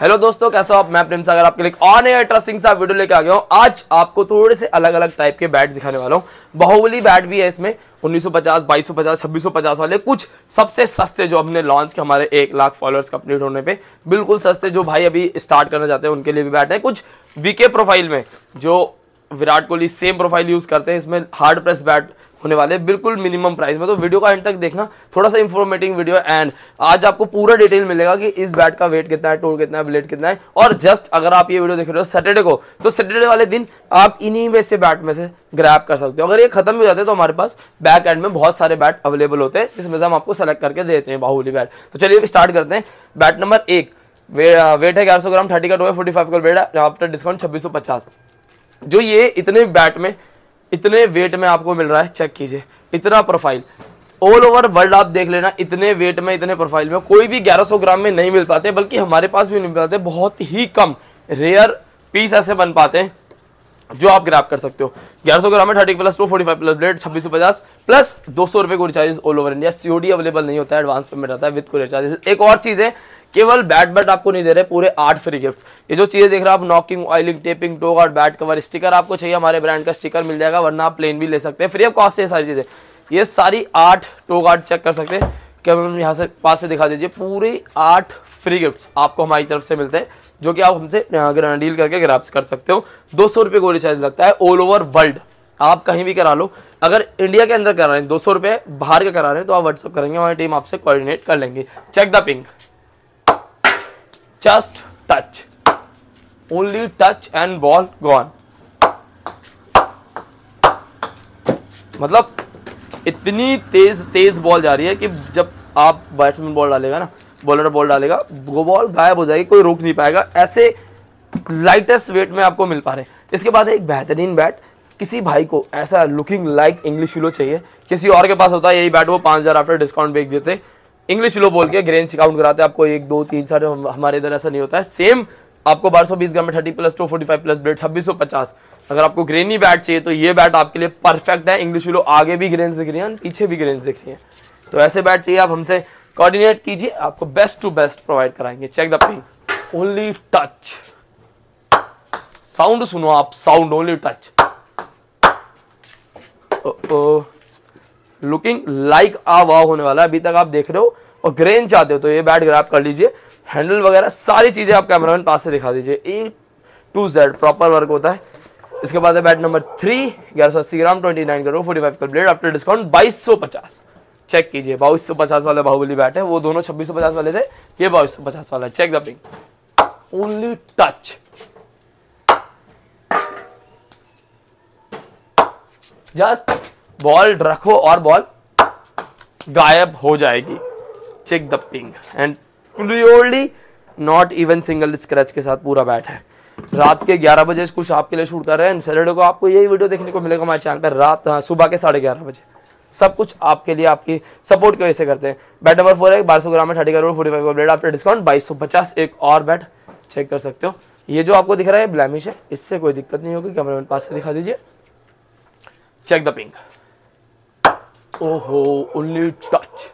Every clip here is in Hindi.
हेलो दोस्तों कैसा हो आप मैं प्रेम सागर आपके लिए ऑन एयर ट्रस्टिंग सा वीडियो लेके आ गया हूँ आज आपको थोड़े से अलग अलग टाइप के बैट दिखाने वाला हूँ बाहुबली बैट भी है इसमें 1950 2250 2650 वाले कुछ सबसे सस्ते जो हमने लॉन्च के हमारे एक लाख फॉलोअर्स कंप्लीट होने पे बिल्कुल सस्ते जो भाई अभी स्टार्ट करना चाहते हैं उनके लिए भी बैट है कुछ वीके प्रोफाइल में जो Virat Kohli same profile use करते हैं इसमें हार्ड प्रेस बैट होने वाले बिल्कुल मिनिमम प्राइस में तो वीडियो का एंड तक देखना थोड़ा सा इन्फॉर्मेटिव वीडियो एंड आज आपको पूरा डिटेल मिलेगा कि इस बैट का वेट कितना है टोल कितना है ब्लेट कितना है और जस्ट अगर आप ये वीडियो देख रहे हो सैटरडे को तो सैटरडे वाले दिन आप इन्हीं में से बैट में से ग्रैप कर सकते हो अगर ये खत्म हो जाते हैं तो हमारे पास बैक एंड में बहुत सारे बैट अवेलेबल होते हैं जिसमें से हम आपको सेलेक्ट करके देते हैं बाहुली बैट तो चलिए स्टार्ट करते हैं बैट नंबर एक वे, वेट है ग्यारह सौ ग्राम थर्टी का टो है फोर्टी फाइव का वेट है आफ्टर डिस्काउंट छब्बीस सौ पचास जो ये इतने बैट में इतने वेट में आपको मिल रहा है चेक कीजिए इतना प्रोफाइल ऑल ओवर वर्ल्ड आप देख लेना इतने वेट में इतने प्रोफाइल में कोई भी 1100 ग्राम में नहीं मिल पाते बल्कि हमारे पास भी नहीं मिल पाते बहुत ही कम रेयर पीस ऐसे बन पाते हैं जो आप ग्राफ कर सकते हो ग्यारह सौ ग्राम में thirty plus two forty five plus blade छब्बीस पचास प्लस दो सौ रुपए को recharges all over India COD available नहीं होता है एडवांस पेमेंट आता है विद को रिचार्जेस एक और चीज़ है केवल बैट बैट आपको नहीं दे रहे पूरे आठ फ्री गिफ्ट्स ये जो चीज़ें देख रहे हो आप नॉकिंग ऑयलिंग टेपिंग टोक और बैट कवर स्टिकर आपको चाहिए हमारे ब्रांड का स्टिकर मिल जाएगा वरना आप प्लेन भी ले सकते हैं फ्री ऑफ कॉस्ट है सारी चीज़ें ये सारी आठ टो आर्ट चेक कर सकते हैं क्या यहाँ से पास से दिखा दीजिए पूरे आठ फ्री गिफ्ट आपको हमारी तरफ से मिलते हैं जो कि आप हमसे डील करके ग्राफ्स कर सकते हो दो सौ रुपये को रिचार्ज लगता है ऑल ओवर वर्ल्ड आप कहीं भी करा लो अगर इंडिया के अंदर करा रहे हैं दो सौ रुपये बाहर का करा रहे हैं तो आप व्हाट्सअप करेंगे हमारी टीम आपसे कोऑर्डिनेट कर लेंगे check the pink just touch only touch and ball gone मतलब इतनी तेज तेज बॉल जा रही है कि जब आप बैट्समैन बॉल डालेगा ना बॉलर बॉल डालेगा वो बॉल गायब हो जाएगी कोई रोक नहीं पाएगा ऐसे लाइटेस्ट वेट में आपको मिल पा रहे हैं इसके बाद एक बेहतरीन बैट किसी भाई को ऐसा लुकिंग लाइक इंग्लिश विलो चाहिए किसी और के पास होता है यही बैट वो पाँच हज़ार आफ्टर डिस्काउंट बेच देते इंग्लिश विलो बोल के ग्रेंज काउंट कराते आपको एक दो तीन चार हमारे इधर ऐसा नहीं होता है सेम आपको बारह सौ बीस ग्राम में thirty plus two forty five plus blade छब्बीस सौ पचास अगर आपको ग्रेनी बैट चाहिए तो ये बैट आपके लिए परफेक्ट है इंग्लिश विलो आगे भी ग्रेन्स दिख रही है पीछे भी ग्रेन्स दिख रही है तो ऐसे बैट चाहिए आप हमसे कोऑर्डिनेट कीजिए आपको बेस्ट टू बेस्ट प्रोवाइड कराएंगे check the pin only touch sound सुनो आप sound only touch looking like a वाह होने वाला है अभी तक आप देख रहे हो और ग्रेन चाहते हो तो ये बैट ग्रैप कर लीजिए हैंडल वगैरह सारी चीज़ें आप कैमरामैन पास से दिखा दीजिए A to Z proper work होता है इसके बाद है बैट नंबर थ्री ग्यारह सौ अस्सी ग्राम ट्वेंटी नाइन करो फोर्टी फाइव का ब्लेड आफ्टर डिस्काउंट बाईस सौ पचास चेक कीजिए बाईस सौ पचास वाले बाहुबली बैट है वो दोनों छब्बीस सौ पचास वाले थे ये बाईस सौ पचास वाला check the ping only touch just ball रखो और बॉल गायब हो जाएगी check the ping and purely not even single scratch के साथ पूरा बैट है रात के 11 बजे कुछ आपके लिए शूट कर रहे हैं सैटरडे को आपको यही वीडियो देखने को मिलेगा हमारे चैनल पर रात हाँ, सुबह के साढ़े ग्यारह बजे सब कुछ आपके लिए आपकी सपोर्ट की वजह से करते हैं बैट नंबर फोर है बारह सौ ग्राम में thirty crore forty five blade after discount बाईस सौ पचास एक और बैट चेक कर सकते हो ये जो आपको दिख रहा है ब्लैमिश है इससे कोई दिक्कत नहीं होगी कैमरा पास से दिखा दीजिए चेक द पिंक ओहो ओनली टच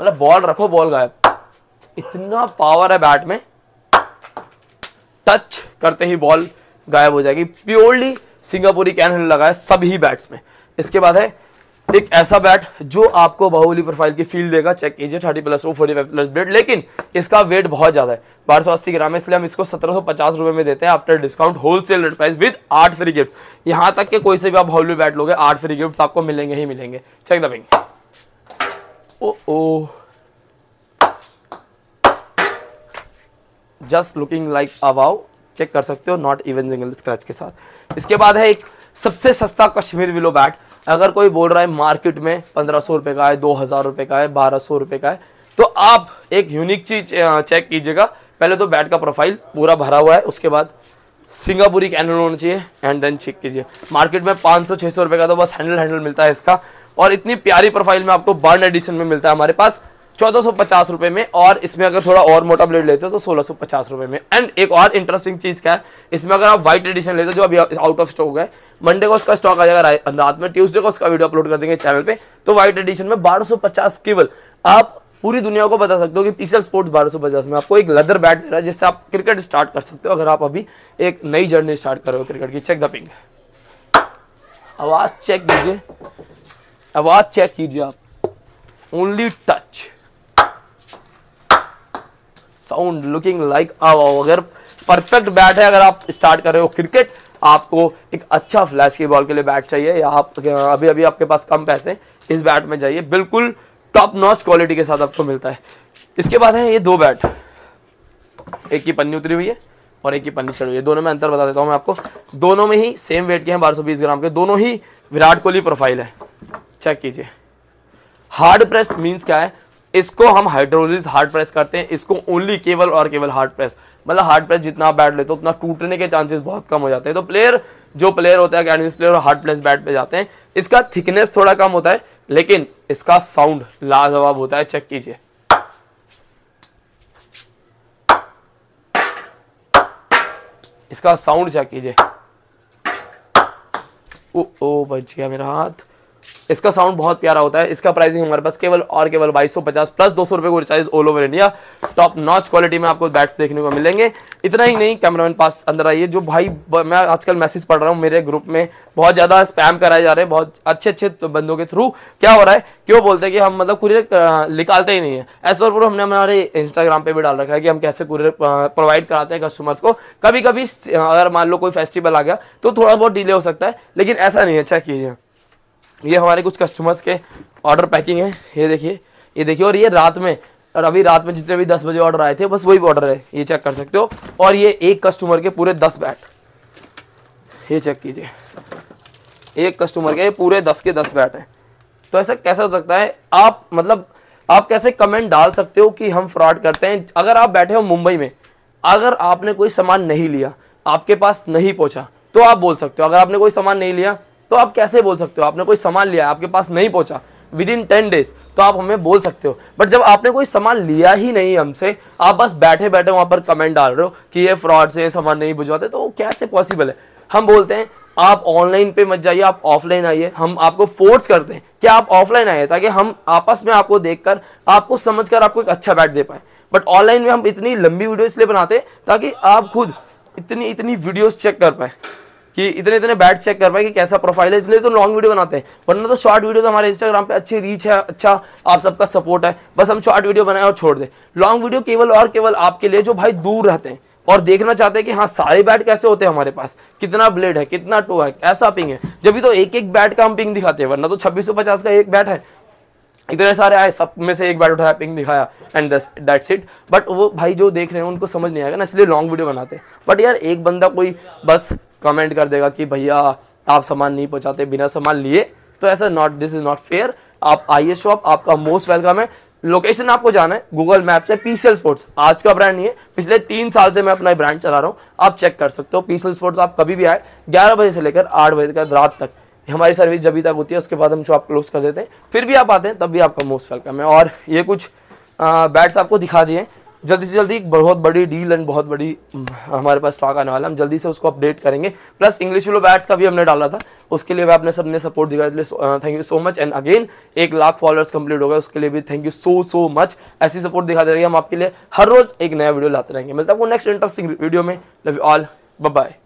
मतलब बॉल रखो बॉल गायब इतना पावर है बैट में टच करते ही बॉल गायब हो जाएगी प्योरली सिंगापुरी कैन लगा है सभी बैट्स में इसके बाद है एक ऐसा बैट जो आपको बाहुबली प्रोफाइल की फील देगा चेक कीजिए थर्टी प्लस प्लस ब्लेड लेकिन इसका वेट बहुत ज़्यादा है बारह सौ अस्सी ग्राम है इसलिए हम इसको सत्रह सौ पचास रुपए में देते हैं after discount wholesale rate price with आठ फ्री गिफ्ट यहां तक कि कोई से भी आप बाहुबली बैट लोगे आठ फ्री गिफ्ट आपको मिलेंगे ही मिलेंगे चेक दबेंगे ओ ओ जस्ट लुकिंग लाइक अवाओ चेक कर सकते हो नॉट इवन जिंगल स्क्रैच के साथ इसके बाद है एक सबसे सस्ता कश्मीर विलो बैट अगर कोई बोल रहा है मार्केट में पंद्रह सौ रुपये का है दो हज़ार रुपये का है बारह सौ रुपये का है तो आप एक यूनिक चीज चेक कीजिएगा पहले तो बैट का प्रोफाइल पूरा भरा हुआ है उसके बाद सिंगापुरी कैंडल होना चाहिए एंड देन चेक कीजिए मार्केट में पाँच सौ छः सौ रुपये का तो बस हैंडल हैंडल मिलता है इसका और इतनी प्यारी प्रोफाइल में आपको बर्न एडिशन में मिलता है हमारे पास चौदह रुपए में और इसमें अगर थोड़ा और मोटा ब्लेड लेते हो तो सोलह रुपए में एंड एक और इंटरेस्टिंग चीज क्या है इसमें अगर आप व्हाइट एडिशन लेते हो जो अभी आउट ऑफ स्टॉक है मंडे को उसका स्टॉक आ जाएगा रात में ट्यूसडे को उसका वीडियो अपलोड कर देंगे चैनल पे तो व्हाइट एडिशन में बारह केवल आप पूरी दुनिया को बता सकते हो कि पीसीएल स्पोर्ट्स बारह सौ पचास में आपको एक लदर बैट दे रहा है जिससे आप क्रिकेट स्टार्ट कर सकते हो अगर आप अभी एक नई जर्नी स्टार्ट कर रहे हो क्रिकेट की चेक द पिंग आवाज चेक कीजिए आवाज चेक कीजिए आप only touch sound looking like अगर परफेक्ट बैट है अगर आप स्टार्ट कर रहे हो क्रिकेट आपको एक अच्छा फ्लैश की बॉल के लिए बैट चाहिए या आप अभी अभी आपके पास कम पैसे इस बैट में जाइए बिल्कुल टॉप नॉच क्वालिटी के साथ आपको मिलता है इसके बाद है ये दो बैट एक की पन्नी उतरी हुई है और एक की पन्नी चढ़ी हुई है दोनों में अंतर बता देता हूँ मैं आपको दोनों में ही सेम वेट के हैं बारह ग्राम के दोनों ही विराट कोहली प्रोफाइल है चेक कीजिए हार्ड प्रेस मीन्स क्या है इसको हम हाइड्रोलिस हार्ड प्रेस करते हैं इसको ओनली केवल और केवल हार्ड प्रेस मतलब हार्ड प्रेस जितना आप बैट लेते हो उतना टूटने के चांसेस बहुत कम हो जाते हैं तो प्लेयर जो प्लेयर होता है कैंडिस प्लेयर हार्ड प्रेस बैट पे जाते हैं इसका थिकनेस थोड़ा कम होता है लेकिन इसका साउंड लाजवाब होता है चेक कीजिए इसका साउंड चेक कीजिए ओ ओ बच गया मेरा हाथ इसका साउंड बहुत प्यारा होता है इसका प्राइसिंग हमारे पास केवल और केवल बाईस प्लस दो सौ रुपये को recharge all over India top notch quality में आपको बैट्स देखने को मिलेंगे इतना ही नहीं कैमरामैन पास अंदर आइए जो भाई मैं आजकल मैसेज पढ़ रहा हूँ मेरे ग्रुप में बहुत ज़्यादा स्पैम कराए जा रहे हैं बहुत अच्छे अच्छे तो बंदों के थ्रू क्या हो रहा है क्यों बोलते हैं कि हम मतलब कुरियर निकालते ही नहीं है एस पर पूरा हमने हमारे इंस्टाग्राम पे भी डाल रखा है कि हम कैसे कुरियर प्रोवाइड कराते हैं कस्टमर्स को कभी कभी अगर मान लो कोई फेस्टिवल आ गया तो थोड़ा बहुत डिले हो सकता है लेकिन ऐसा नहीं है चेक कीजिए ये हमारे कुछ कस्टमर्स के ऑर्डर पैकिंग है ये देखिए ये देखिए और ये रात में और अभी रात में जितने भी दस बजे ऑर्डर आए थे बस वही ऑर्डर है ये चेक कर सकते हो और ये एक कस्टमर के पूरे दस बैट ये चेक कीजिए एक कस्टमर के पूरे दस के दस बैट हैं तो ऐसा कैसा हो सकता है आप मतलब आप कैसे कमेंट डाल सकते हो कि हम फ्रॉड करते हैं अगर आप बैठे हो मुंबई में अगर आपने कोई सामान नहीं लिया आपके पास नहीं पहुंचा तो आप बोल सकते हो अगर आपने कोई सामान नहीं लिया तो आप कैसे बोल सकते हो आपने कोई सामान लिया आपके पास नहीं पहुंचा विद इन टेन डेज तो आप हमें बोल सकते हो बट जब आपने कोई सामान लिया ही नहीं हमसे आप बस बैठे बैठे वहां पर कमेंट डाल रहे हो कि ये फ्रॉड से सामान नहीं भुजवाते तो वो कैसे पॉसिबल है हम बोलते हैं आप ऑनलाइन पे मत जाइए आप ऑफलाइन आइए हम आपको फोर्स करते हैं कि आप ऑफलाइन आइए ताकि हम आपस में आपको देखकर आपको समझकर आपको एक अच्छा बैट दे पाए बट ऑनलाइन में हम इतनी लंबी वीडियो इसलिए बनाते हैं ताकि आप खुद इतनी इतनी वीडियोस चेक कर पाए कि इतने इतने बैट चेक कर पाए कि कैसा प्रोफाइल है इतने तो लॉन्ग वीडियो बनाते हैं वरना तो शॉर्ट वीडियो तो हमारे इंस्टाग्राम पे अच्छी रीच है अच्छा आप सबका सपोर्ट है बस हम शॉर्ट वीडियो बनाए और छोड़ दें लॉन्ग वीडियो केवल और केवल आपके लिए जो भाई दूर रहते हैं और देखना चाहते हैं कि हाँ सारे बैट कैसे होते हैं हमारे पास कितना ब्लेड है कितना टो है कैसा पिंग है जब भी तो एक एक बैट का हम पिंग दिखाते हैं वरना तो छब्बीस का एक बैट है इतने सारे आए सब में से एक बैट उठाया पिंग दिखाया एंड दस दैट्स इट बट वो भाई जो देख रहे हैं उनको समझ नहीं आएगा ना इसलिए लॉन्ग वीडियो बनाते हैं बट यार एक बंदा कोई बस कमेंट कर देगा कि भैया आप सामान नहीं पहुंचाते बिना सामान लिए तो ऐसा not this is not fair आप आइए शॉप आपका मोस्ट वेलकम है लोकेशन आपको जाना है गूगल मैप से पीसीएल स्पोर्ट्स आज का ब्रांड नहीं है पिछले तीन साल से मैं अपना ब्रांड चला रहा हूँ आप चेक कर सकते हो पीसीएल स्पोर्ट्स आप कभी भी आए ग्यारह बजे से लेकर आठ बजे तक रात तक हमारी सर्विस जब तक होती है उसके बाद हम शॉप क्लोज कर देते हैं फिर भी आप आते हैं तब भी आपका मोस्ट वेलकम है और ये कुछ बैट्स आपको दिखा दिए जल्दी से जल्दी एक बहुत बड़ी डील एंड बहुत बड़ी हम्म, हमारे पास स्टॉक आने वाला है हम जल्दी से उसको अपडेट करेंगे प्लस इंग्लिश विलो बैट्स का भी हमने डाला था उसके लिए भी आपने सबने सपोर्ट दिया इसलिए thank you so much and again एक लाख फॉलोअर्स कंप्लीट हो गए उसके लिए भी thank you so so much ऐसी सपोर्ट दिखा दे रही है हम आपके लिए हर रोज एक नया वीडियो लाते रहेंगे मिलता है आपको नेक्स्ट इंटरेस्टिंग वीडियो में लव यू ऑल बाय